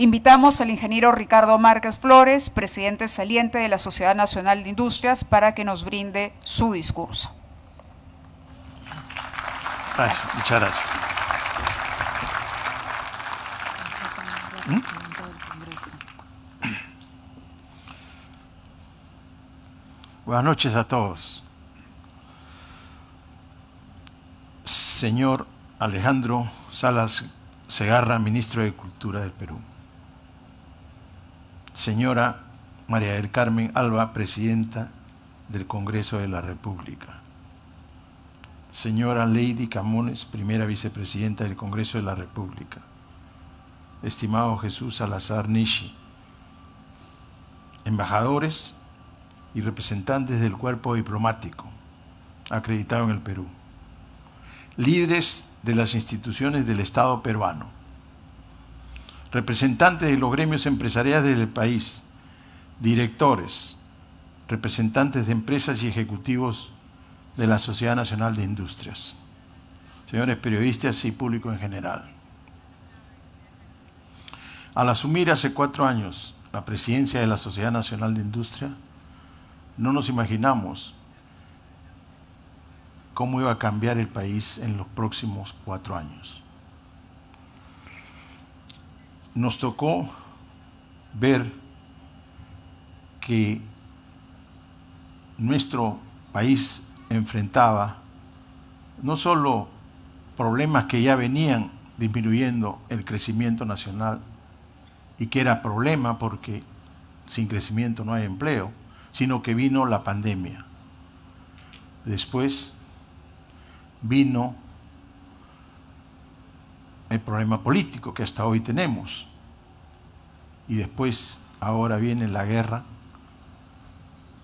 Invitamos al ingeniero Ricardo Márquez Flores, presidente saliente de la Sociedad Nacional de Industrias, para que nos brinde su discurso. Gracias, muchas gracias. ¿Mm? Buenas noches a todos. Señor Alejandro Salas Segarra, ministro de Cultura del Perú señora María del Carmen Alba, presidenta del Congreso de la República. Señora Lady Camones, primera vicepresidenta del Congreso de la República. Estimado Jesús Salazar Nishi. Embajadores y representantes del cuerpo diplomático acreditado en el Perú. Líderes de las instituciones del Estado peruano representantes de los gremios empresariales del país, directores, representantes de empresas y ejecutivos de la Sociedad Nacional de Industrias, señores periodistas y público en general. Al asumir hace cuatro años la presidencia de la Sociedad Nacional de Industria, no nos imaginamos cómo iba a cambiar el país en los próximos cuatro años nos tocó ver que nuestro país enfrentaba no solo problemas que ya venían disminuyendo el crecimiento nacional y que era problema porque sin crecimiento no hay empleo, sino que vino la pandemia. Después vino el problema político que hasta hoy tenemos. Y después, ahora viene la guerra,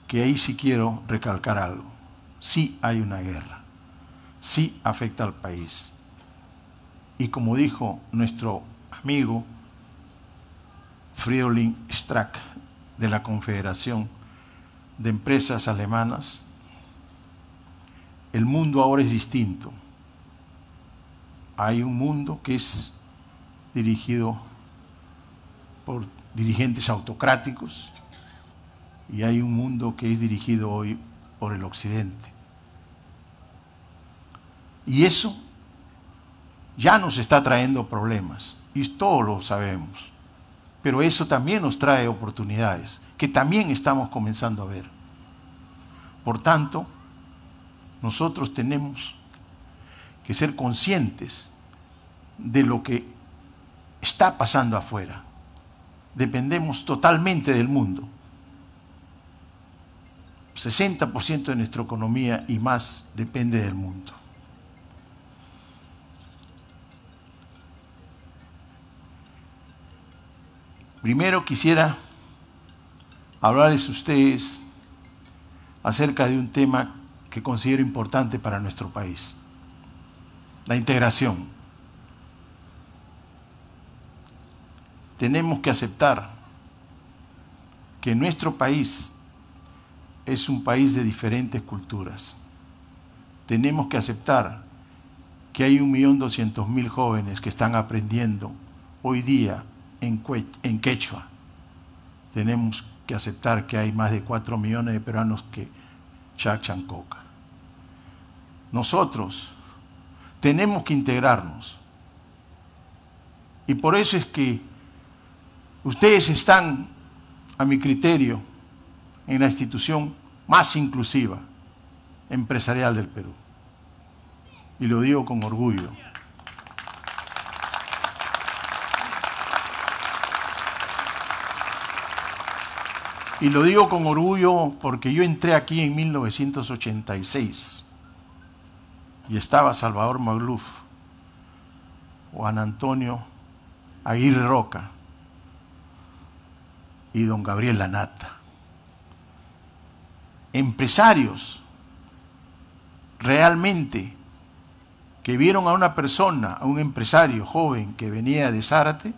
que ahí sí quiero recalcar algo. Sí hay una guerra, sí afecta al país. Y como dijo nuestro amigo Friedolin Strack de la Confederación de Empresas Alemanas, el mundo ahora es distinto hay un mundo que es dirigido por dirigentes autocráticos y hay un mundo que es dirigido hoy por el occidente. Y eso ya nos está trayendo problemas y todos lo sabemos. Pero eso también nos trae oportunidades que también estamos comenzando a ver. Por tanto, nosotros tenemos que ser conscientes de lo que está pasando afuera. Dependemos totalmente del mundo. 60% de nuestra economía y más depende del mundo. Primero quisiera hablarles a ustedes acerca de un tema que considero importante para nuestro país la integración. Tenemos que aceptar que nuestro país es un país de diferentes culturas. Tenemos que aceptar que hay 1.200.000 jóvenes que están aprendiendo hoy día en, quechua. Tenemos que aceptar que hay más de 4 millones de peruanos que chachan coca. Nosotros tenemos que integrarnos. Y por eso es que ustedes están, a mi criterio, en la institución más inclusiva empresarial del Perú. Y lo digo con orgullo. Y lo digo con orgullo porque yo entré aquí en 1986 y estaba Salvador Magluf, Juan Antonio Aguirre Roca y don Gabriel Lanata. Empresarios realmente que vieron a una persona, a un empresario joven que venía de Zárate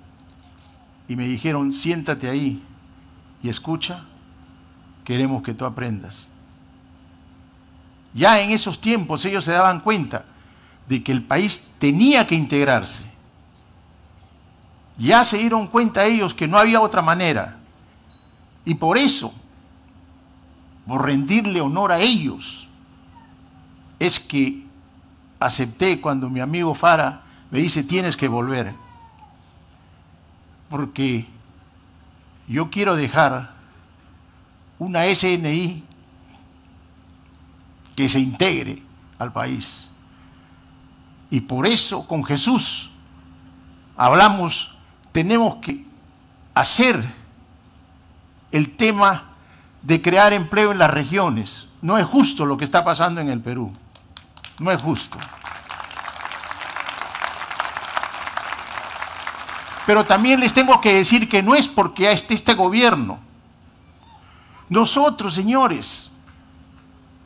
y me dijeron, siéntate ahí y escucha, queremos que tú aprendas. Ya en esos tiempos ellos se daban cuenta de que el país tenía que integrarse. Ya se dieron cuenta ellos que no había otra manera. Y por eso, por rendirle honor a ellos, es que acepté cuando mi amigo Fara me dice, tienes que volver. Porque yo quiero dejar una SNI que se integre al país. Y por eso con Jesús hablamos, tenemos que hacer el tema de crear empleo en las regiones. No es justo lo que está pasando en el Perú. No es justo. Pero también les tengo que decir que no es porque este, este gobierno. Nosotros, señores,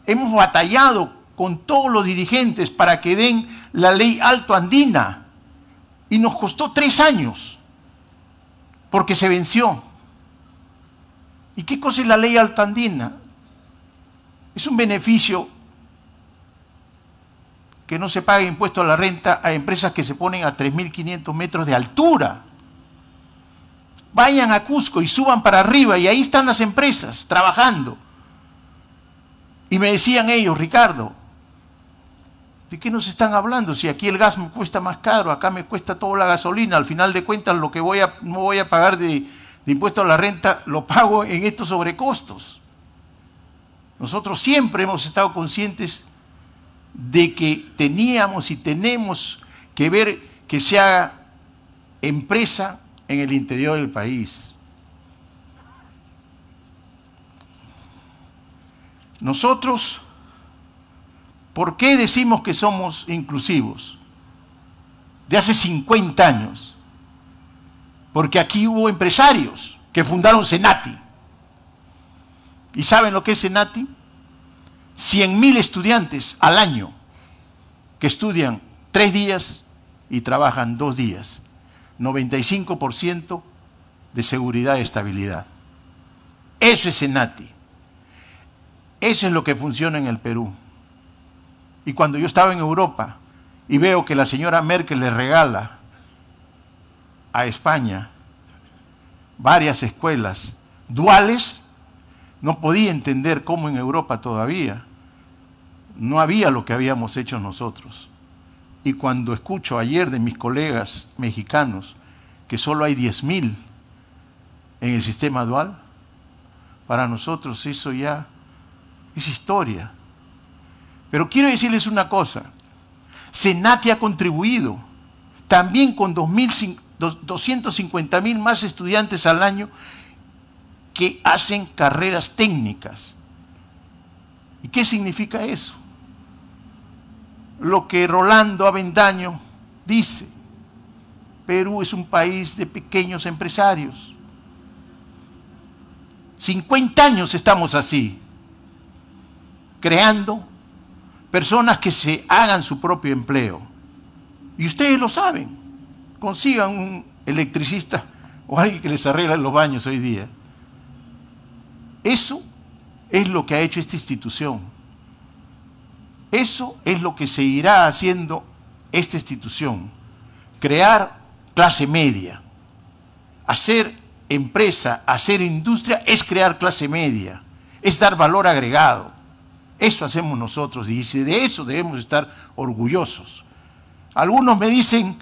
hemos batallado con todos los dirigentes para que den la ley alto andina y nos costó tres años porque se venció. ¿Y qué cosa es la ley alto andina? Es un beneficio que no se pague impuesto a la renta a empresas que se ponen a 3.500 metros de altura. Vayan a Cusco y suban para arriba y ahí están las empresas trabajando. Y me decían ellos, Ricardo, ¿de qué nos están hablando? Si aquí el gas me cuesta más caro, acá me cuesta toda la gasolina, al final de cuentas lo que voy a, no voy a pagar de, de impuesto a la renta lo pago en estos sobrecostos. Nosotros siempre hemos estado conscientes de que teníamos y tenemos que ver que se haga empresa en el interior del país. Nosotros, ¿por qué decimos que somos inclusivos? De hace 50 años. Porque aquí hubo empresarios que fundaron Senati. ¿Y saben lo que es Senati? 100.000 estudiantes al año que estudian tres días y trabajan dos días. 95% de seguridad y estabilidad. Eso es Senati. Eso es lo que funciona en el Perú. Y cuando yo estaba en Europa y veo que la señora Merkel le regala a España varias escuelas duales, no podía entender cómo en Europa todavía no había lo que habíamos hecho nosotros. Y cuando escucho ayer de mis colegas mexicanos que solo hay 10.000 en el sistema dual, para nosotros eso ya es historia. Pero quiero decirles una cosa. Senati ha contribuido también con 250 mil más estudiantes al año que hacen carreras técnicas. ¿Y qué significa eso? Lo que Rolando Avendaño dice, Perú es un país de pequeños empresarios. 50 años estamos así creando personas que se hagan su propio empleo. Y ustedes lo saben. Consigan un electricista o alguien que les arregle los baños hoy día. Eso es lo que ha hecho esta institución. Eso es lo que seguirá haciendo esta institución. Crear clase media. Hacer empresa, hacer industria es crear clase media, es dar valor agregado. Eso hacemos nosotros y de eso debemos estar orgullosos. Algunos me dicen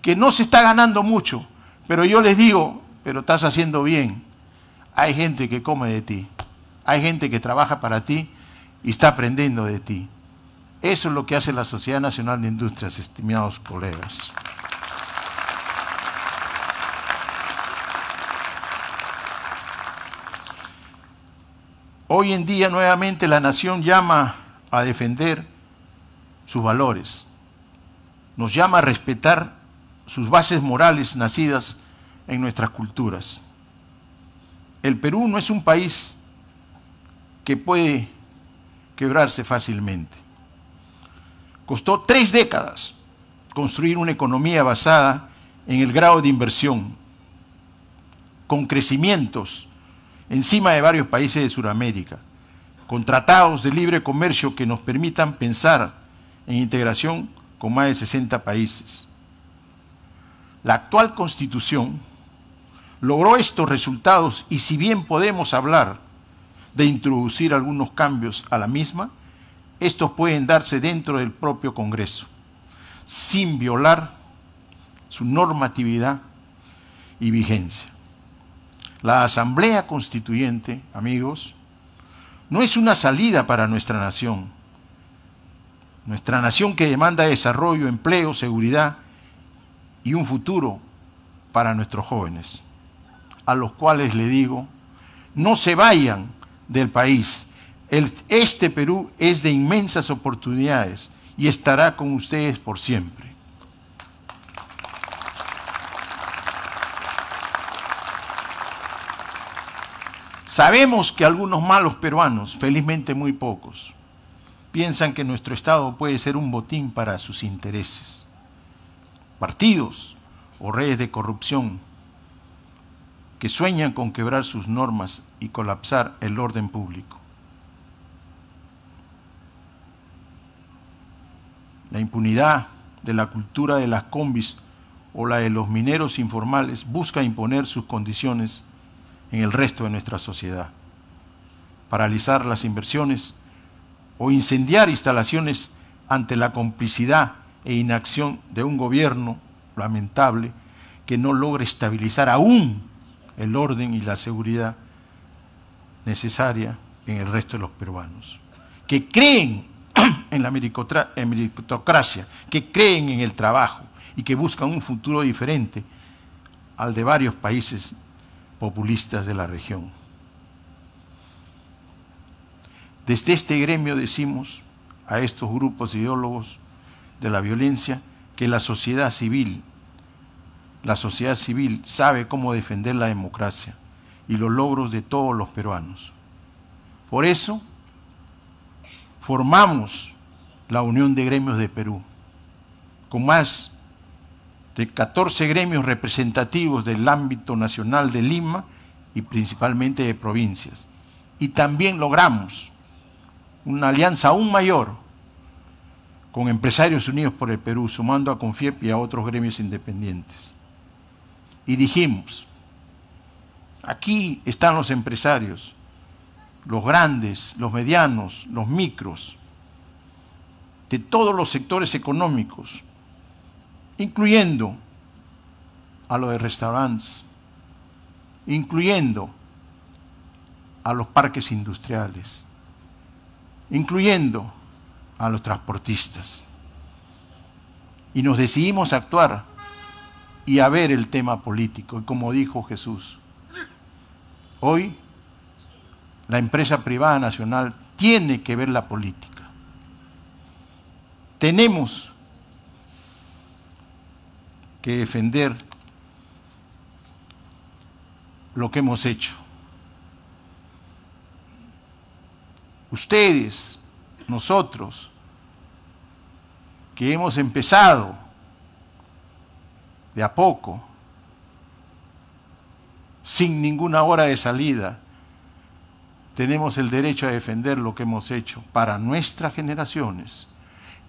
que no se está ganando mucho, pero yo les digo, pero estás haciendo bien. Hay gente que come de ti, hay gente que trabaja para ti y está aprendiendo de ti. Eso es lo que hace la Sociedad Nacional de Industrias, estimados colegas. Hoy en día nuevamente la nación llama a defender sus valores, nos llama a respetar sus bases morales nacidas en nuestras culturas. El Perú no es un país que puede quebrarse fácilmente. Costó tres décadas construir una economía basada en el grado de inversión, con crecimientos encima de varios países de Sudamérica, con tratados de libre comercio que nos permitan pensar en integración con más de 60 países. La actual constitución logró estos resultados y si bien podemos hablar de introducir algunos cambios a la misma, estos pueden darse dentro del propio Congreso, sin violar su normatividad y vigencia. La Asamblea Constituyente, amigos, no es una salida para nuestra nación. Nuestra nación que demanda desarrollo, empleo, seguridad y un futuro para nuestros jóvenes, a los cuales le digo, no se vayan del país. este Perú es de inmensas oportunidades y estará con ustedes por siempre. Sabemos que algunos malos peruanos, felizmente muy pocos, piensan que nuestro Estado puede ser un botín para sus intereses. Partidos o redes de corrupción que sueñan con quebrar sus normas y colapsar el orden público. La impunidad de la cultura de las combis o la de los mineros informales busca imponer sus condiciones en el resto de nuestra sociedad. Paralizar las inversiones o incendiar instalaciones ante la complicidad e inacción de un gobierno lamentable que no logra estabilizar aún el orden y la seguridad necesaria en el resto de los peruanos, que creen en la meritocracia, que creen en el trabajo y que buscan un futuro diferente al de varios países populistas de la región. Desde este gremio decimos a estos grupos ideólogos de la violencia que la sociedad civil, la sociedad civil sabe cómo defender la democracia y los logros de todos los peruanos. Por eso formamos la Unión de Gremios de Perú, con más de 14 gremios representativos del ámbito nacional de Lima y principalmente de provincias. Y también logramos una alianza aún mayor con Empresarios Unidos por el Perú, sumando a CONFIEP y a otros gremios independientes. Y dijimos, aquí están los empresarios, los grandes, los medianos, los micros, de todos los sectores económicos, incluyendo a los de restaurantes, incluyendo a los parques industriales, incluyendo a los transportistas. Y nos decidimos a actuar y a ver el tema político. Y como dijo Jesús, hoy la empresa privada nacional tiene que ver la política. Tenemos que defender lo que hemos hecho. Ustedes, nosotros, que hemos empezado de a poco, sin ninguna hora de salida, tenemos el derecho a defender lo que hemos hecho para nuestras generaciones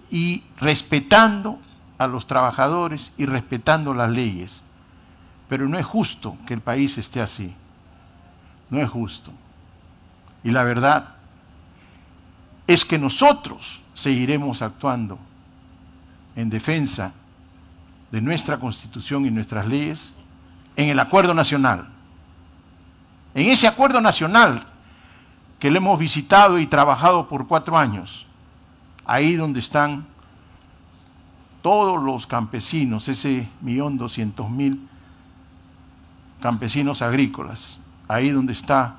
y respetando a los trabajadores y respetando las leyes. Pero no es justo que el país esté así. No es justo. Y la verdad es que nosotros seguiremos actuando en defensa de nuestra constitución y nuestras leyes en el acuerdo nacional. En ese acuerdo nacional que le hemos visitado y trabajado por cuatro años, ahí donde están todos los campesinos, ese millón doscientos mil campesinos agrícolas, ahí donde está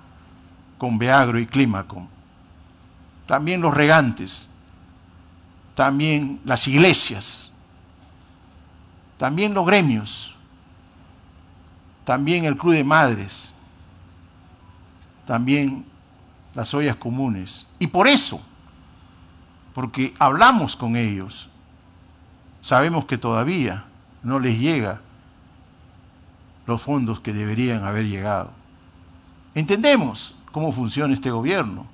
con Beagro y Clímaco. También los regantes, también las iglesias, también los gremios, también el Club de Madres, también las ollas comunes. Y por eso, porque hablamos con ellos, sabemos que todavía no les llega los fondos que deberían haber llegado. Entendemos cómo funciona este gobierno,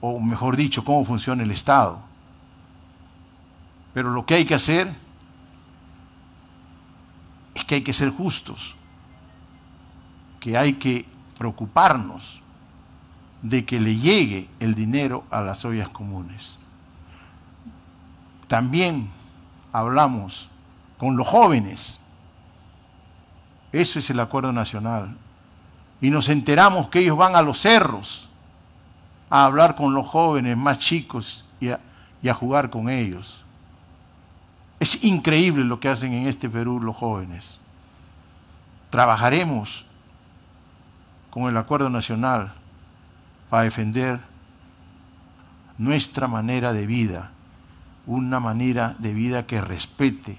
o mejor dicho, cómo funciona el Estado. Pero lo que hay que hacer es que hay que ser justos, que hay que preocuparnos de que le llegue el dinero a las ollas comunes. También hablamos con los jóvenes. Eso es el acuerdo nacional. Y nos enteramos que ellos van a los cerros a hablar con los jóvenes más chicos y a, jugar con ellos. Es increíble lo que hacen en este Perú los jóvenes. Trabajaremos con el acuerdo nacional para defender nuestra manera de vida una manera de vida que respete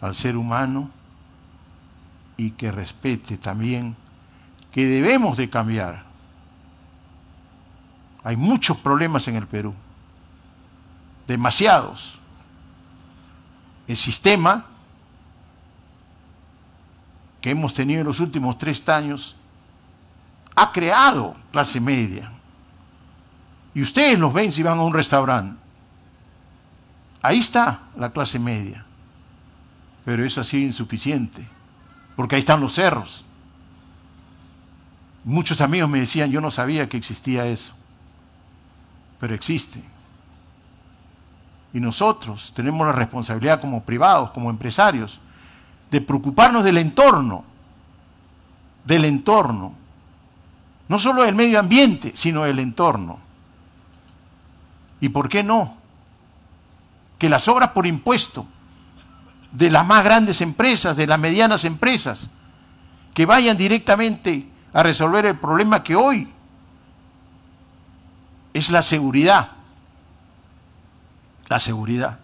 al ser humano y que respete también que debemos de cambiar. Hay muchos problemas en el Perú, demasiados. El sistema que hemos tenido en los últimos tres años ha creado clase media. Y ustedes los ven si van a un restaurante. Ahí está la clase media, pero eso ha sido insuficiente, porque ahí están los cerros. Muchos amigos me decían, yo no sabía que existía eso, pero existe. Y nosotros tenemos la responsabilidad como privados, como empresarios, de preocuparnos del entorno, del entorno, no solo del medio ambiente, sino del entorno. ¿Y por qué no? que las obras por impuesto de las más grandes empresas, de las medianas empresas, que vayan directamente a resolver el problema que hoy es la seguridad. La seguridad.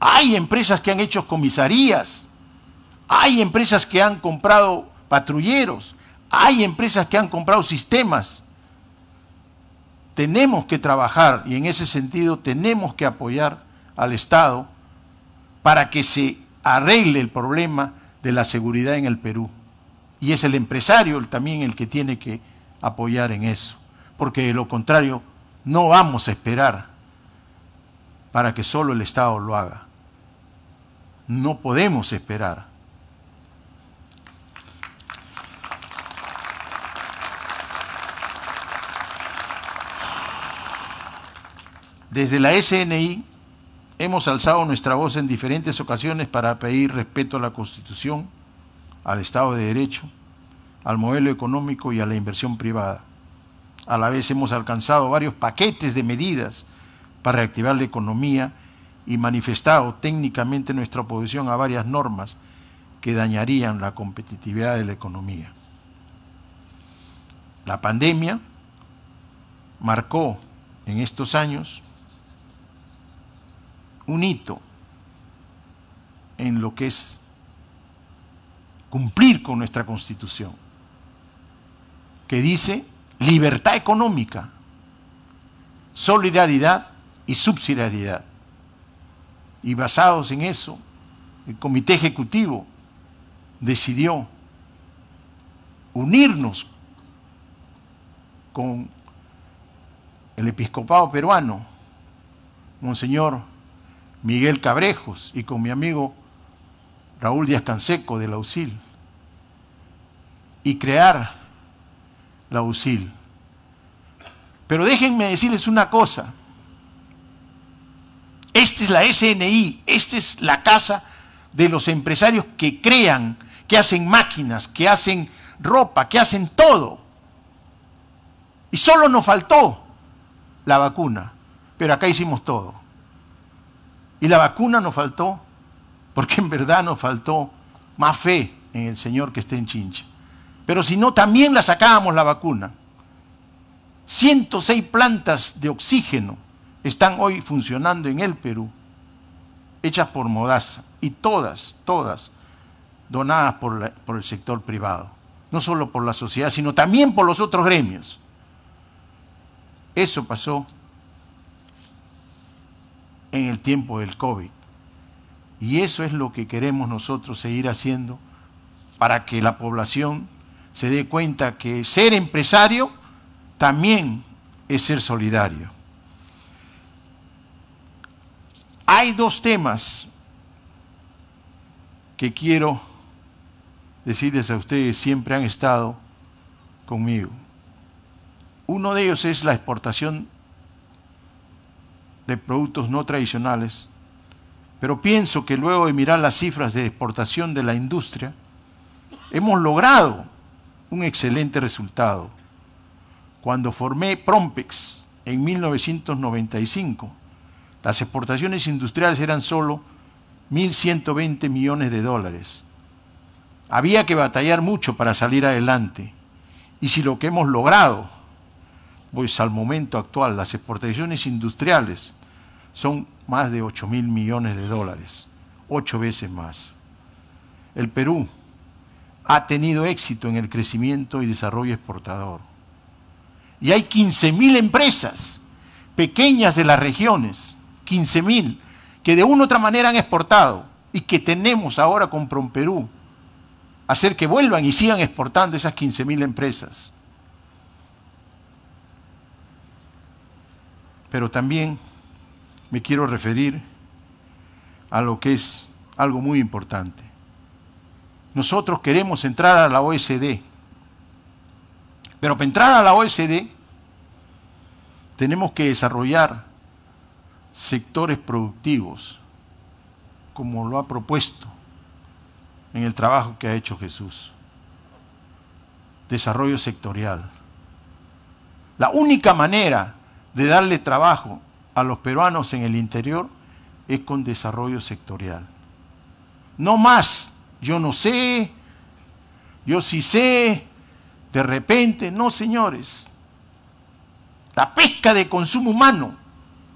Hay empresas que han hecho comisarías, hay empresas que han comprado patrulleros, hay empresas que han comprado sistemas tenemos que trabajar y en ese sentido tenemos que apoyar al Estado para que se arregle el problema de la seguridad en el Perú. Y es el empresario también el que tiene que apoyar en eso, porque de lo contrario no vamos a esperar para que solo el Estado lo haga. No podemos esperar. Desde la SNI hemos alzado nuestra voz en diferentes ocasiones para pedir respeto a la Constitución, al Estado de Derecho, al modelo económico y a la inversión privada. A la vez hemos alcanzado varios paquetes de medidas para reactivar la economía y manifestado técnicamente nuestra oposición a varias normas que dañarían la competitividad de la economía. La pandemia marcó en estos años un hito en lo que es cumplir con nuestra constitución, que dice libertad económica, solidaridad y subsidiariedad. Y basados en eso, el Comité Ejecutivo decidió unirnos con el episcopado peruano, Monseñor Miguel Cabrejos y con mi amigo Raúl Díaz Canseco la USIL. y crear la USIL. Pero déjenme decirles una cosa. Esta es la SNI, esta es la casa de los empresarios que crean, que hacen máquinas, que hacen ropa, que hacen todo. Y solo nos faltó la vacuna, pero acá hicimos todo. Y la vacuna nos faltó, porque en verdad nos faltó más fe en el Señor que esté en Chincha. Pero si no, también la sacábamos la vacuna. 106 plantas de oxígeno están hoy funcionando en el Perú, hechas por Modaza, y todas, todas, donadas por, por el sector privado, no solo por la sociedad, sino también por los otros gremios. Eso pasó en el tiempo del COVID. Y eso es lo que queremos nosotros seguir haciendo para que la población se dé cuenta que ser empresario también es ser solidario. Hay dos temas que quiero decirles a ustedes, siempre han estado conmigo. Uno de ellos es la exportación de productos no tradicionales, pero pienso que luego de mirar las cifras de exportación de la industria, hemos logrado un excelente resultado. Cuando formé Prompex en 1995, las exportaciones industriales eran solo 1.120 millones de dólares. Había que batallar mucho para salir adelante. Y si lo que hemos logrado, pues al momento actual, las exportaciones industriales son más de 8 mil millones de dólares, ocho veces más. El Perú ha tenido éxito en el crecimiento y desarrollo exportador. Y hay 15 mil empresas pequeñas de las regiones, 15 mil, que de una u otra manera han exportado y que tenemos ahora con PromPerú, hacer que vuelvan y sigan exportando esas 15 mil empresas. Pero también me quiero referir a lo que es algo muy importante. Nosotros queremos entrar a la OSD, pero para entrar a la OSD tenemos que desarrollar sectores productivos, como lo ha propuesto en el trabajo que ha hecho Jesús. Desarrollo sectorial. La única manera de darle trabajo a los peruanos en el interior es con desarrollo sectorial. No más, yo no sé, yo sí sé, de repente, no señores. La pesca de consumo humano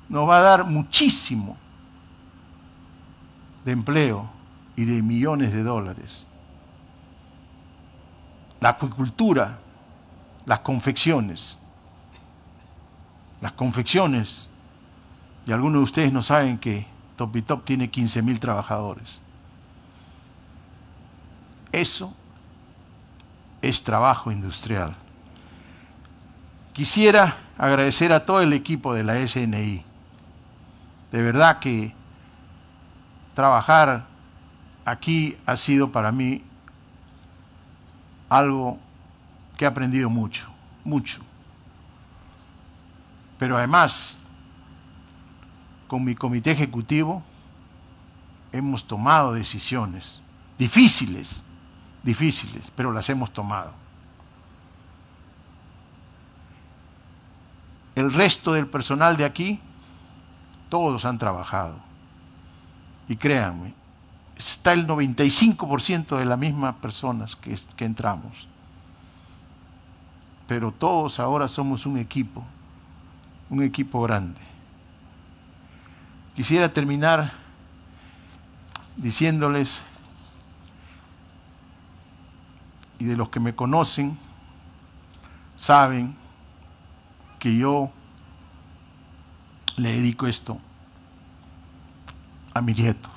nos va a dar muchísimo de empleo y de millones de dólares. La acuicultura, las confecciones, las confecciones y algunos de ustedes no saben que Topitop tiene 15.000 trabajadores. Eso es trabajo industrial. Quisiera agradecer a todo el equipo de la SNI. De verdad que trabajar aquí ha sido para mí algo que he aprendido mucho, mucho. Pero además con mi comité ejecutivo hemos tomado decisiones difíciles, difíciles, pero las hemos tomado. El resto del personal de aquí, todos han trabajado. Y créanme, está el 95% de las mismas personas que, que entramos. Pero todos ahora somos un equipo, un equipo grande. Quisiera terminar diciéndoles, y de los que me conocen, saben que yo le dedico esto a mi nieto.